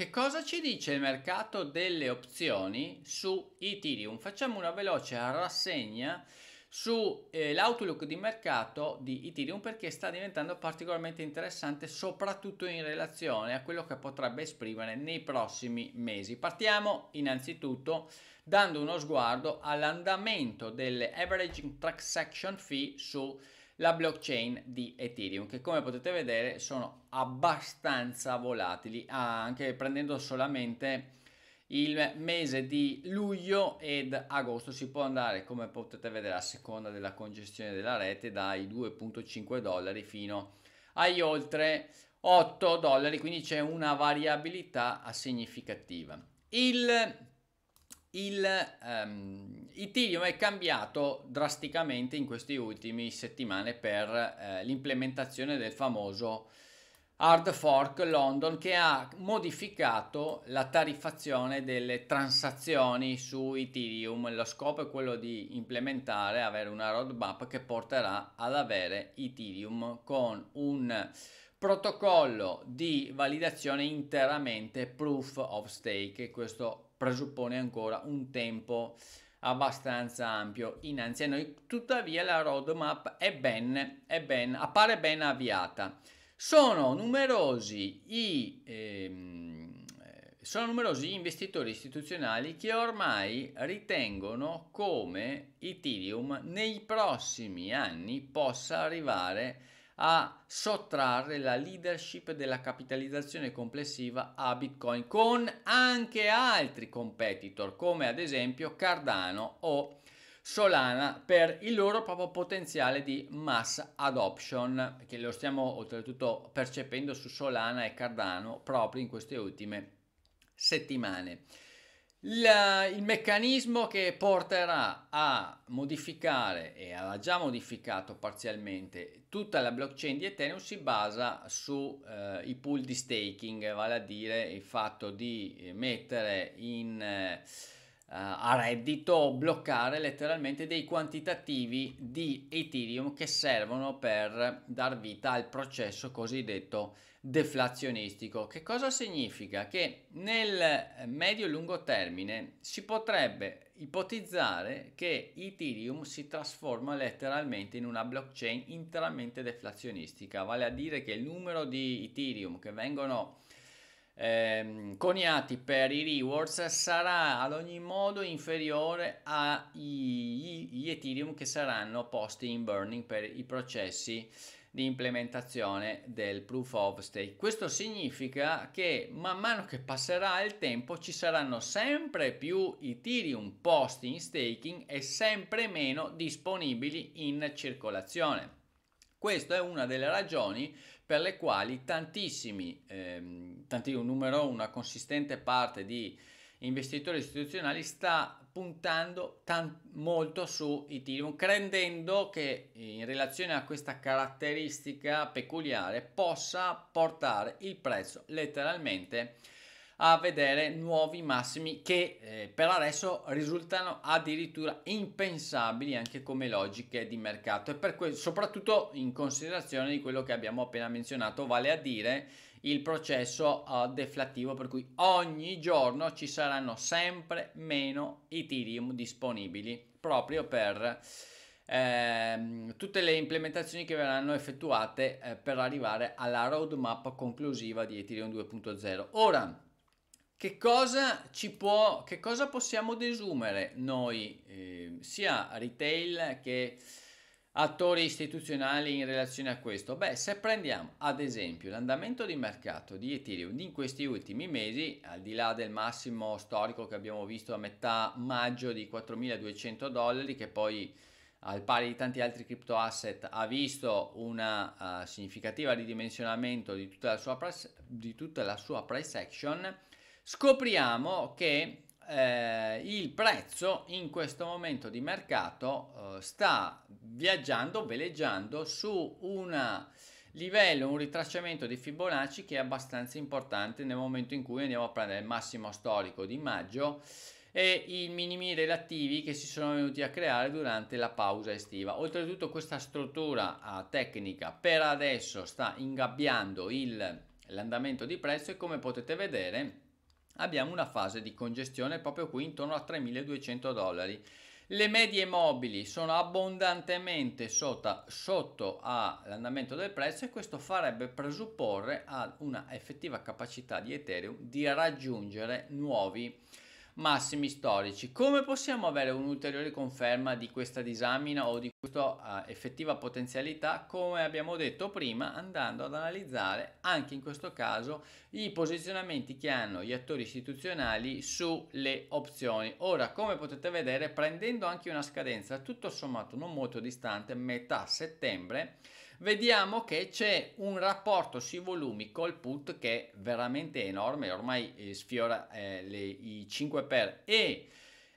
Che cosa ci dice il mercato delle opzioni su Ethereum? Facciamo una veloce rassegna sull'outlook eh, di mercato di Ethereum perché sta diventando particolarmente interessante soprattutto in relazione a quello che potrebbe esprimere nei prossimi mesi. Partiamo innanzitutto dando uno sguardo all'andamento delle averaging transaction fee su Ethereum la blockchain di Ethereum, che come potete vedere sono abbastanza volatili, ah, anche prendendo solamente il mese di luglio ed agosto si può andare come potete vedere a seconda della congestione della rete dai 2.5 dollari fino agli oltre 8 dollari quindi c'è una variabilità significativa il il, ehm, um, Ethereum è cambiato drasticamente in queste ultime settimane per uh, l'implementazione del famoso hard fork London che ha modificato la tariffazione delle transazioni su Ethereum. Lo scopo è quello di implementare, avere una roadmap che porterà ad avere Ethereum con un protocollo di validazione interamente proof of stake. Questo presuppone ancora un tempo abbastanza ampio innanzi a noi, tuttavia la roadmap è ben, è ben, appare ben avviata. Sono numerosi i... Ehm, sono numerosi gli investitori istituzionali che ormai ritengono come Ethereum nei prossimi anni possa arrivare a a sottrarre la leadership della capitalizzazione complessiva a Bitcoin con anche altri competitor come ad esempio Cardano o Solana per il loro proprio potenziale di mass adoption che lo stiamo oltretutto percependo su Solana e Cardano proprio in queste ultime settimane il, il, meccanismo che porterà a modificare e ha già modificato parzialmente tutta la blockchain di Ethereum si basa sui eh, pool di staking, vale a dire il fatto di mettere in eh, eh, a reddito bloccare letteralmente dei quantitativi di Ethereum che servono per dar vita al processo cosiddetto deflazionistico. Che cosa significa? Che nel medio-lungo termine si potrebbe ipotizzare che Ethereum si trasforma letteralmente in una blockchain interamente deflazionistica, vale a dire che il numero di Ethereum che vengono ehm, coniati per i rewards sarà ad ogni modo inferiore agli Ethereum che saranno posti in burning per i processi di implementazione del proof of stake. Questo significa che man mano che passerà il tempo ci saranno sempre più Ethereum posti in staking e sempre meno disponibili in circolazione. Questa è una delle ragioni per le quali tantissimi, ehm, tanti, un numero, una consistente parte di investitori istituzionali sta puntando tan- molto su Ethereum, credendo che in relazione a questa caratteristica peculiare possa portare il prezzo letteralmente a a vedere nuovi massimi che eh, per adesso risultano addirittura impensabili anche come logiche di mercato e per que- soprattutto in considerazione di quello che abbiamo appena menzionato, vale a dire il processo uh, deflattivo per cui ogni giorno ci saranno sempre meno Ethereum disponibili proprio per Ehm, tutte le implementazioni che verranno effettuate eh, per arrivare alla roadmap conclusiva di Ethereum 2.0. Ora, che cosa, ci può, che cosa possiamo desumere noi, eh, sia retail che attori istituzionali in relazione a questo? Beh, se prendiamo ad esempio l'andamento di mercato di Ethereum in questi ultimi mesi, al di là del massimo storico che abbiamo visto a metà maggio di 4.200 dollari, che poi al pari di tanti altri crypto asset ha visto un uh, ah, significativa ridimensionamento di tutta la sua price, tutta la sua price action, scopriamo che eh, il prezzo in questo momento di mercato eh, sta viaggiando, veleggiando su un livello, un ritracciamento di Fibonacci che è abbastanza importante nel momento in cui andiamo a prendere il massimo storico di maggio e i minimi relativi che si sono venuti a creare durante la pausa estiva. Oltretutto questa struttura eh, tecnica per adesso sta ingabbiando l'andamento di prezzo e come potete vedere abbiamo una fase di congestione proprio qui intorno a 3.200 dollari. Le medie mobili sono abbondantemente sotto, sotto all'andamento del prezzo e questo farebbe presupporre ad una effettiva capacità di Ethereum di raggiungere nuovi massimi storici. Come possiamo avere un'ulteriore conferma di questa disamina o di questa uh, effettiva potenzialità? Come abbiamo detto prima, andando ad analizzare anche in questo caso i posizionamenti che hanno gli attori istituzionali sulle opzioni. Ora, come potete vedere, prendendo anche una scadenza tutto sommato non molto distante, metà settembre, vediamo che c'è un rapporto sui volumi col put che è veramente enorme, ormai eh, sfiora eh, le, i 5 per e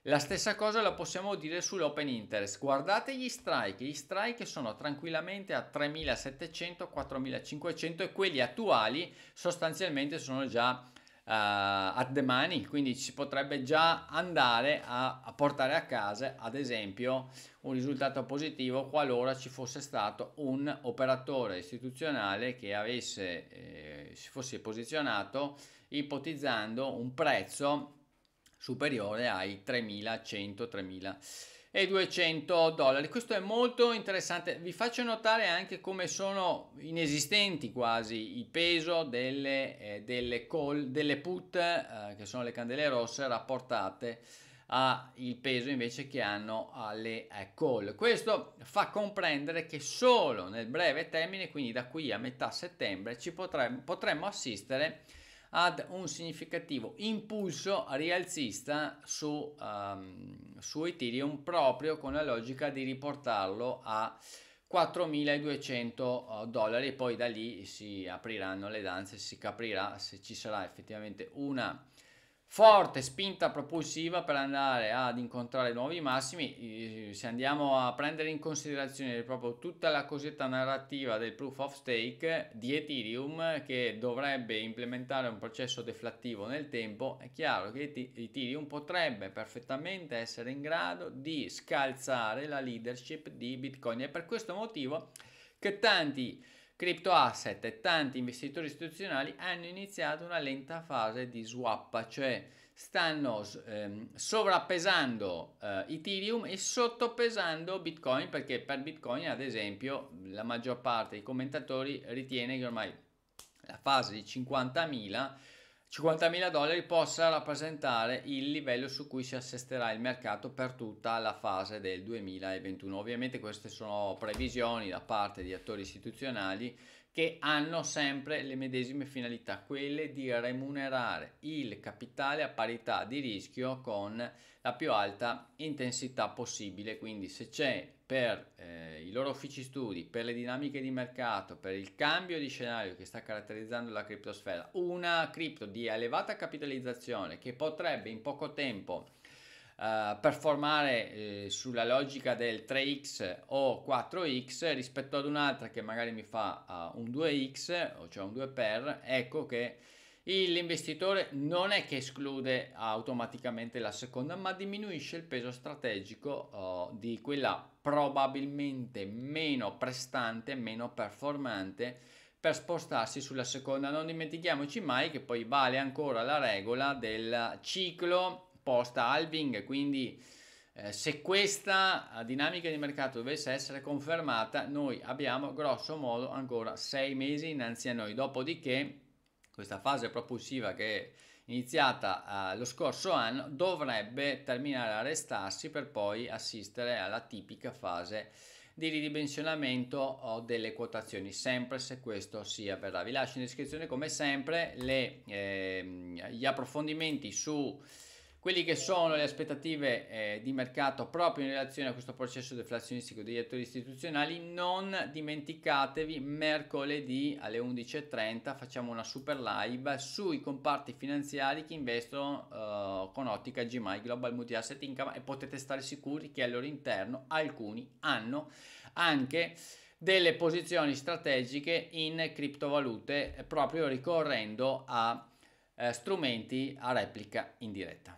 la stessa cosa la possiamo dire sull'open interest. Guardate gli strike, gli strike sono tranquillamente a 3700, 4500 e quelli attuali sostanzialmente sono già at the money, quindi si potrebbe già andare a, a, portare a casa, ad esempio, un risultato positivo qualora ci fosse stato un operatore istituzionale che avesse, eh, si fosse posizionato ipotizzando un prezzo superiore ai 3100-3000 e 200 dollari. Questo è molto interessante. Vi faccio notare anche come sono inesistenti quasi il peso delle, eh, delle, call, delle put, eh, che sono le candele rosse, rapportate al peso invece che hanno alle eh, call. Questo fa comprendere che solo nel breve termine, quindi da qui a metà settembre, ci potremmo, potremmo assistere ad un significativo impulso rialzista su, um, su Ethereum proprio con la logica di riportarlo a 4.200 eh, dollari e poi da lì si apriranno le danze, si capirà se ci sarà effettivamente una forte spinta propulsiva per andare ad incontrare nuovi massimi. Se andiamo a prendere in considerazione proprio tutta la cosetta narrativa del proof of stake di Ethereum che dovrebbe implementare un processo deflattivo nel tempo, è chiaro che Ethereum potrebbe perfettamente essere in grado di scalzare la leadership di Bitcoin e per questo motivo che tanti Crypto asset e tanti investitori istituzionali hanno iniziato una lenta fase di swap, cioè stanno ehm, sovrappesando eh, Ethereum e sottopesando Bitcoin perché per Bitcoin ad esempio la maggior parte dei commentatori ritiene che ormai la fase di 50.000 50.000 dollari possa rappresentare il livello su cui si assesterà il mercato per tutta la fase del 2021. Ovviamente queste sono previsioni da parte di attori istituzionali che hanno sempre le medesime finalità, quelle di remunerare il capitale a parità di rischio con la più alta intensità possibile. Quindi se c'è per eh, i loro uffici studi, per le dinamiche di mercato, per il cambio di scenario che sta caratterizzando la criptosfera, una cripto di elevata capitalizzazione che potrebbe in poco tempo eh, performare eh, sulla logica del 3x o 4x rispetto ad un'altra che magari mi fa uh, un 2x o cioè un 2 per ecco che l'investitore non è che esclude automaticamente la seconda ma diminuisce il peso strategico uh, di quella probabilmente meno prestante meno performante per spostarsi sulla seconda non dimentichiamoci mai che poi vale ancora la regola del ciclo post halving, quindi eh, se questa dinamica di mercato dovesse essere confermata, noi abbiamo grosso modo ancora sei mesi innanzi a noi, dopodiché questa fase propulsiva che è iniziata eh, lo scorso anno dovrebbe terminare a restarsi per poi assistere alla tipica fase di ridimensionamento delle quotazioni, sempre se questo si avverrà. Vi lascio in descrizione come sempre le, eh, gli approfondimenti su quelli che sono le aspettative eh, di mercato proprio in relazione a questo processo deflazionistico degli attori istituzionali, non dimenticatevi mercoledì alle 11.30 facciamo una super live sui comparti finanziari che investono eh, con ottica GMI Global Multi Asset Income e potete stare sicuri che al loro interno alcuni hanno anche delle posizioni strategiche in criptovalute eh, proprio ricorrendo a eh, strumenti a replica in diretta.